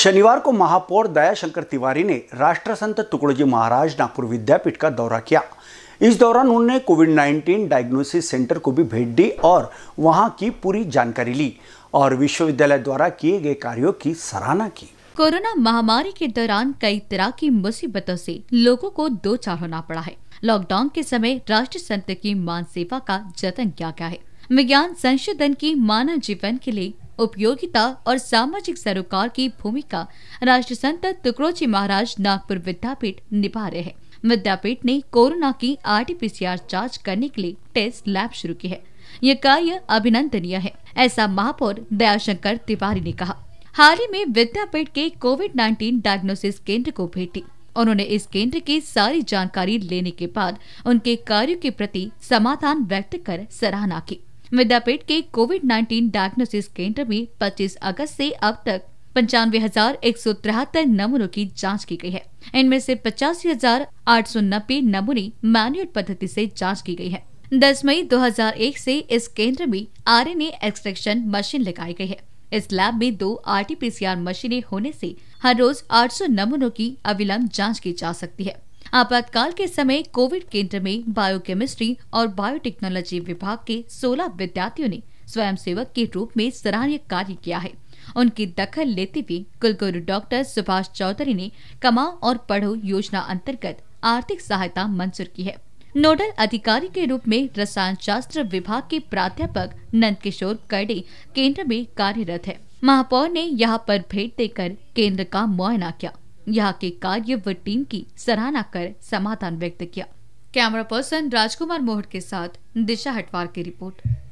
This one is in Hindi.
शनिवार को महापौर दयाशंकर तिवारी ने राष्ट्रसंत तुकड़ोजी महाराज नागपुर विद्यापीठ का दौरा किया इस दौरान उन्होंने कोविड 19 डायग्नोसिस सेंटर को भी भेंट दी और वहां की पूरी जानकारी ली और विश्वविद्यालय द्वारा किए गए कार्यों की सराहना की कोरोना महामारी के दौरान कई तरह की मुसीबतों से लोगों को दो चार होना पड़ा है लॉकडाउन के समय राष्ट्र संत की मान सेवा का जतन किया गया है विज्ञान संशोधन की मानव जीवन के लिए उपयोगिता और सामाजिक सरोकार की भूमिका राष्ट्र संत तुकड़ोची महाराज नागपुर विद्यापीठ निभा रहे हैं विद्यापीठ ने कोरोना की आर पीसीआर जांच करने के लिए टेस्ट लैब शुरू की है यह कार्य अभिनंदनीय है ऐसा महापौर दयाशंकर तिवारी ने कहा हाल ही में विद्यापीठ के कोविड 19 डायग्नोसिस केंद्र को भेटी उन्होंने इस केंद्र की सारी जानकारी लेने के बाद उनके कार्यों के प्रति समाधान व्यक्त कर सराहना की विद्यापीठ के कोविड 19 डायग्नोसिस केंद्र में 25 अगस्त से अब तक पंचानवे हजार एक सौ तिहत्तर नमूनों की जांच की गई है इनमें से पचासी हजार आठ सौ नब्बे नमूने मैनुअल पद्धति से जांच की गई है 10 मई 2001 से इस केंद्र में आर एन एक्सट्रेक्शन मशीन लगाई गई है इस लैब में दो आर आर मशीनें होने से हर रोज 800 नमूनों की अविलंब जांच की जा सकती है आपातकाल के समय कोविड केंद्र में बायोकेमिस्ट्री और बायोटेक्नोलॉजी विभाग के 16 विद्यार्थियों ने स्वयंसेवक के रूप में सराहनीय कार्य किया है उनकी दखल लेते हुए कुलगुरु डॉक्टर सुभाष चौधरी ने कमाओ और पढ़ो योजना अंतर्गत आर्थिक सहायता मंजूर की है नोडल अधिकारी के रूप में रसायन शास्त्र विभाग के प्राध्यापक नंद किशोर कर्डे केंद्र में कार्यरत है महापौर ने यहाँ पर भेंट देकर केंद्र का मुआयना किया यहाँ के कार्य व टीम की सराहना कर समाधान व्यक्त किया कैमरा पर्सन राजकुमार मोहट के साथ दिशा हटवार की रिपोर्ट